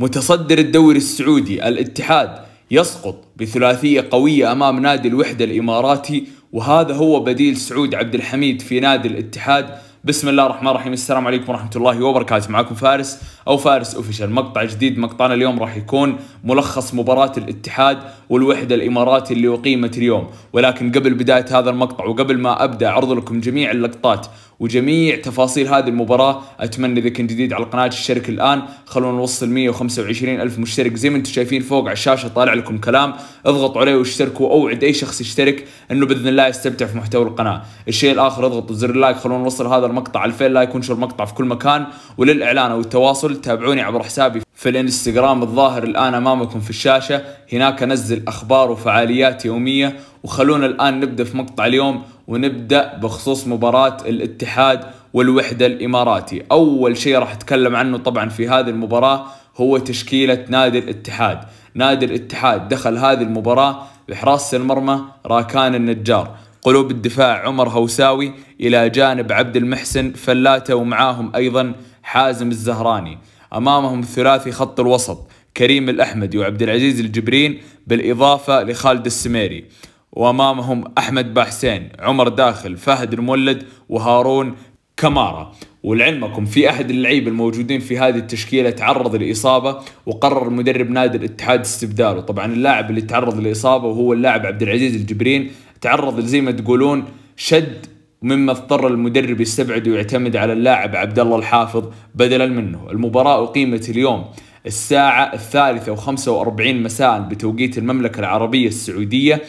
متصدر الدوري السعودي الاتحاد يسقط بثلاثية قوية أمام نادي الوحدة الإماراتي وهذا هو بديل سعود عبد الحميد في نادي الاتحاد بسم الله الرحمن الرحيم السلام عليكم ورحمة الله وبركاته معكم فارس أو فارس أوفيشال مقطع جديد مقطعنا اليوم راح يكون ملخص مباراة الاتحاد والوحدة الإماراتي اللي أقيمت اليوم ولكن قبل بداية هذا المقطع وقبل ما أبدأ أعرض لكم جميع اللقطات وجميع تفاصيل هذه المباراة أتمنى إذا كنت جديد على القناة تشترك الآن خلونا نوصل 125 ألف مشترك زي ما أنتم شايفين فوق على الشاشة طالع لكم كلام اضغطوا عليه واشتركوا أوعد أي شخص يشترك أنه بإذن الله يستمتع في محتوى القناة الشيء الآخر اضغطوا زر اللايك خلونا نوصل هذا المقطع 2000 لايك ونشر المقطع في كل مكان وللإعلان أو التواصل تابعوني عبر حسابي في الانستغرام الظاهر الآن أمامكم في الشاشة هناك أنزل أخبار وفعاليات يومية وخلونا الآن نبدأ في مقطع اليوم ونبدأ بخصوص مباراة الاتحاد والوحدة الإماراتي أول شيء راح أتكلم عنه طبعا في هذه المباراة هو تشكيلة نادي الاتحاد نادي الاتحاد دخل هذه المباراة بحراسة المرمى راكان النجار قلوب الدفاع عمر هوساوي إلى جانب عبد المحسن فلاتة ومعاهم أيضا حازم الزهراني أمامهم ثلاثي خط الوسط كريم الأحمدي وعبد العزيز الجبرين بالإضافة لخالد السميري وامامهم احمد باحسين عمر داخل فهد المولد وهارون كمارا ولعلمكم في احد اللعيبه الموجودين في هذه التشكيله تعرض لاصابه وقرر مدرب نادي الاتحاد استبداله طبعا اللاعب اللي تعرض لاصابه وهو اللاعب عبد العزيز الجبرين تعرض زي ما تقولون شد مما اضطر المدرب يستبعد ويعتمد على اللاعب عبد الله الحافظ بدلا منه المباراه اقيمت اليوم الساعة الثالثة وخمسة وأربعين مساء بتوقيت المملكة العربية السعودية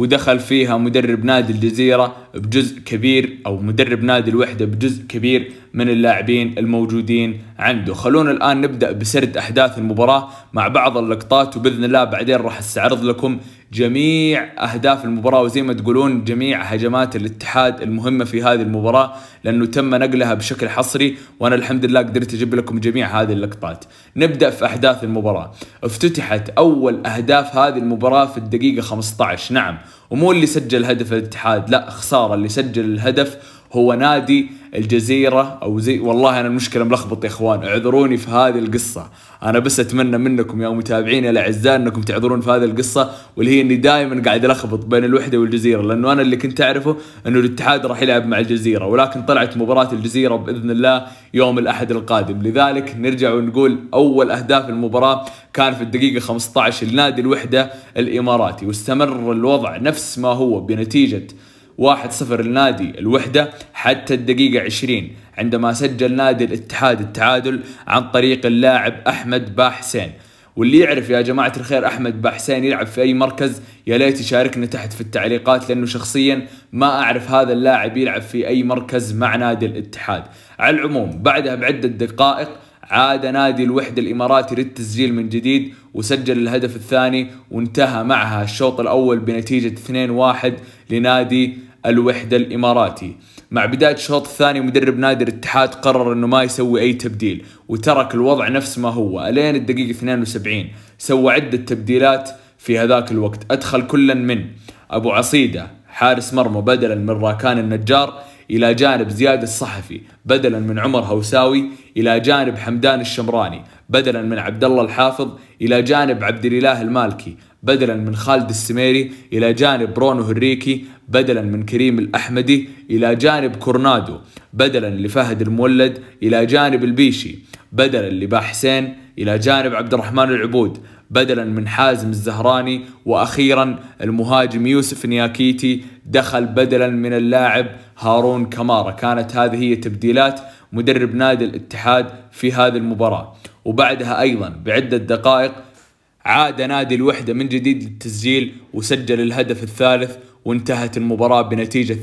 ودخل فيها مدرب نادي الجزيرة بجزء كبير او مدرب نادي الوحده بجزء كبير من اللاعبين الموجودين عنده خلونا الان نبدا بسرد احداث المباراه مع بعض اللقطات وباذن الله بعدين راح استعرض لكم جميع اهداف المباراه وزي ما تقولون جميع هجمات الاتحاد المهمه في هذه المباراه لانه تم نقلها بشكل حصري وانا الحمد لله قدرت اجيب لكم جميع هذه اللقطات نبدا في احداث المباراه افتتحت اول اهداف هذه المباراه في الدقيقه 15 نعم ومو اللي سجل هدف الاتحاد لا خساره الخساره اللي سجل الهدف هو نادي الجزيره او زي والله انا المشكله ملخبط يا اخوان اعذروني في هذه القصه انا بس اتمنى منكم يا متابعيني الاعزاء انكم تعذرون في هذه القصه واللي هي اني دائما قاعد الخبط بين الوحده والجزيره لانه انا اللي كنت اعرفه انه الاتحاد راح يلعب مع الجزيره ولكن طلعت مباراه الجزيره باذن الله يوم الاحد القادم لذلك نرجع ونقول اول اهداف المباراه كان في الدقيقه 15 لنادي الوحده الاماراتي واستمر الوضع نفس ما هو بنتيجه 1 0 لنادي الوحدة حتى الدقيقة 20 عندما سجل نادي الاتحاد التعادل عن طريق اللاعب أحمد باحسين واللي يعرف يا جماعة الخير أحمد باحسين يلعب في أي مركز يا ليت يشاركنا تحت في التعليقات لأنه شخصيا ما أعرف هذا اللاعب يلعب في أي مركز مع نادي الاتحاد على العموم بعدها بعدة دقائق عاد نادي الوحدة الإماراتي للتسجيل من جديد وسجل الهدف الثاني وانتهى معها الشوط الأول بنتيجة 2-1 لنادي الوحدة الإماراتي مع بداية الشوط الثاني مدرب نادي الاتحاد قرر أنه ما يسوي أي تبديل وترك الوضع نفس ما هو ألين الدقيقة 72 سوى عدة تبديلات في هذاك الوقت أدخل كلا من أبو عصيدة حارس مرمى بدلا من راكان النجار إلى جانب زياد الصحفي بدلا من عمر هوساوي إلى جانب حمدان الشمراني بدلا من عبد الله الحافظ إلى جانب عبد الإله المالكي بدلا من خالد السميري إلى جانب برونو هنريكي بدلا من كريم الأحمدي إلى جانب كورنادو بدلا لفهد المولد إلى جانب البيشي بدلا لبا حسين إلى جانب عبد الرحمن العبود بدلا من حازم الزهراني وأخيرا المهاجم يوسف نياكيتي دخل بدلا من اللاعب هارون كمارة كانت هذه هي تبديلات مدرب نادي الاتحاد في هذه المباراة وبعدها أيضا بعدة دقائق عاد نادي الوحدة من جديد للتسجيل وسجل الهدف الثالث وانتهت المباراة بنتيجة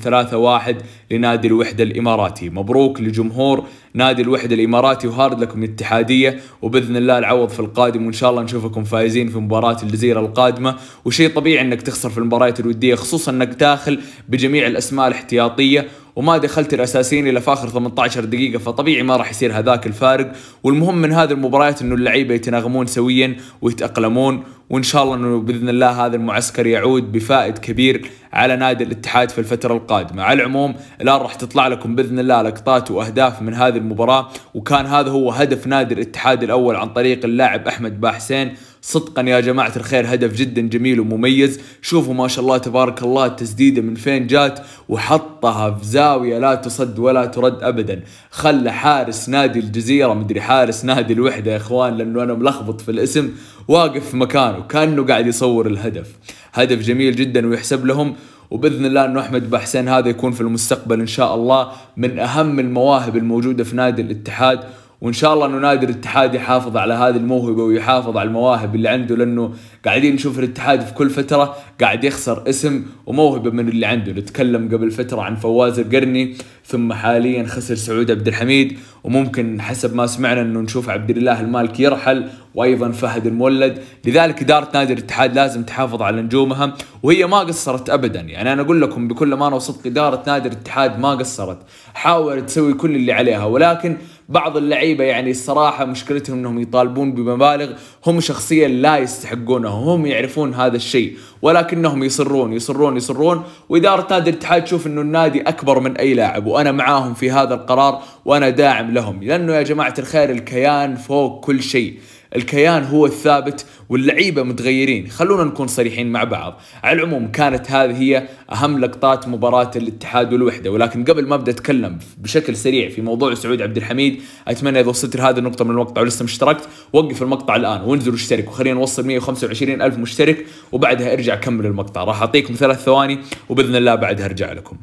3-1 لنادي الوحدة الإماراتي مبروك لجمهور نادي الوحدة الإماراتي وهارد لكم الاتحادية وبإذن الله العوض في القادم وإن شاء الله نشوفكم فايزين في مباراة الجزيرة القادمة وشيء طبيعي أنك تخسر في المباريات الودية خصوصا أنك داخل بجميع الأسماء الاحتياطية وما دخلت الاساسيين الا في اخر 18 دقيقه فطبيعي ما راح يصير هذاك الفارق والمهم من هذه المباريات انه اللعيبه يتناغمون سويا ويتاقلمون وان شاء الله انه باذن الله هذا المعسكر يعود بفائد كبير على نادي الاتحاد في الفتره القادمه على العموم الان راح تطلع لكم باذن الله لقطات واهداف من هذه المباراة وكان هذا هو هدف نادي الاتحاد الأول عن طريق اللاعب أحمد باحسين صدقا يا جماعة الخير هدف جدا جميل ومميز شوفوا ما شاء الله تبارك الله التسديدة من فين جات وحطها في زاوية لا تصد ولا ترد أبدا خلى حارس نادي الجزيرة مدري حارس نادي الوحدة يا إخوان لأنه أنا ملخبط في الاسم واقف في مكانه كأنه قاعد يصور الهدف هدف جميل جدا ويحسب لهم وباذن الله انه احمد بحسين هذا يكون في المستقبل ان شاء الله من اهم المواهب الموجوده في نادي الاتحاد وان شاء الله انه نادي الاتحاد يحافظ على هذه الموهبه ويحافظ على المواهب اللي عنده لانه قاعدين نشوف الاتحاد في كل فتره قاعد يخسر اسم وموهبه من اللي عنده نتكلم قبل فتره عن فواز القرني ثم حاليا خسر سعود عبد الحميد وممكن حسب ما سمعنا انه نشوف عبد الله المالكي يرحل وايضا فهد المولد لذلك اداره نادي الاتحاد لازم تحافظ على نجومها وهي ما قصرت ابدا يعني انا اقول لكم بكل ما انا وصدق اداره نادي الاتحاد ما قصرت حاولت تسوي كل اللي عليها ولكن بعض اللعيبه يعني الصراحه مشكلتهم انهم يطالبون بمبالغ هم شخصيا لا يستحقونها هم يعرفون هذا الشيء ولكنهم يصرون يصرون يصرون واداره نادي الاتحاد تشوف انه النادي اكبر من اي لاعب وانا معاهم في هذا القرار وانا داعم لهم لانه يا جماعه الخير الكيان فوق كل شيء الكيان هو الثابت واللعيبه متغيرين خلونا نكون صريحين مع بعض على العموم كانت هذه هي اهم لقطات مباراه الاتحاد والوحده ولكن قبل ما ابدا اتكلم بشكل سريع في موضوع سعود عبد الحميد اتمنى اذا وصلت لهذه النقطه من المقطع ولسه ما اشتركت وقف المقطع الان وانزل واشترك وخلينا نوصل 125 الف مشترك وبعدها ارجع كمل المقطع راح اعطيكم ثلاث ثواني وباذن الله بعدها ارجع لكم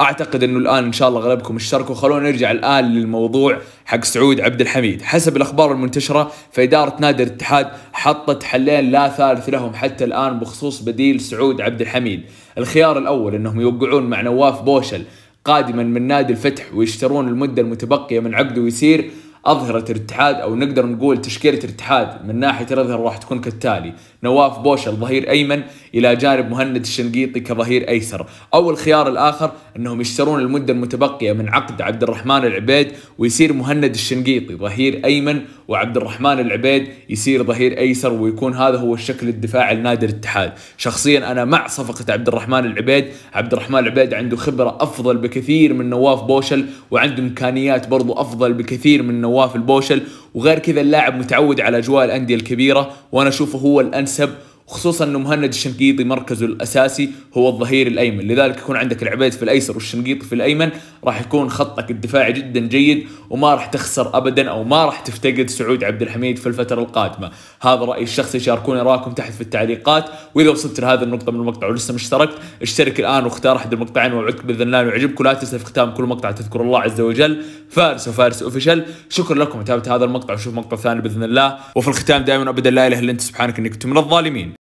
اعتقد انه الان ان شاء الله غلبكم اشتركوا خلونا نرجع الان للموضوع حق سعود عبد الحميد حسب الاخبار المنتشره فاداره نادي الاتحاد حطت حلين لا ثالث لهم حتى الان بخصوص بديل سعود عبد الحميد الخيار الاول انهم يوقعون مع نواف بوشل قادما من نادي الفتح ويشترون المده المتبقيه من عقده ويسير أظهرة الاتحاد أو نقدر نقول تشكيلة الاتحاد من ناحية الأظهرة راح تكون كالتالي نواف بوشل ظهير أيمن إلى جانب مهند الشنقيطي كظهير أيسر أو الخيار الآخر أنهم يشترون المدة المتبقية من عقد عبد الرحمن العبيد ويصير مهند الشنقيطي ظهير أيمن وعبد الرحمن العبيد يصير ظهير ايسر ويكون هذا هو الشكل الدفاعي لنادي الاتحاد شخصيا انا مع صفقه عبد الرحمن العبيد عبد الرحمن العبيد عنده خبره افضل بكثير من نواف بوشل وعنده امكانيات برضو افضل بكثير من نواف البوشل وغير كذا اللاعب متعود على اجواء الانديه الكبيره وانا اشوفه هو الانسب خصوصا انه مهند الشنقيطي مركزه الاساسي هو الظهير الايمن لذلك يكون عندك العبيد في الايسر والشنقيطي في الايمن راح يكون خطك الدفاعي جدا جيد وما راح تخسر ابدا او ما راح تفتقد سعود عبد الحميد في الفتره القادمه هذا رايي الشخصي شاركوني رايكم تحت في التعليقات واذا وصلت لهذه النقطه من المقطع ولسه ما اشتركت اشترك الان واختار احد المقطعين وعدك باذن الله يعجبك ولا تنسى في ختام كل مقطع تذكر الله عز وجل فارس وفارس اوفيشال شكرا لكم متابعه هذا المقطع ونشوف مقطع ثاني باذن الله وفي الختام دائما ابدا لا اله الا انت سبحانك انك كنت من الظالمين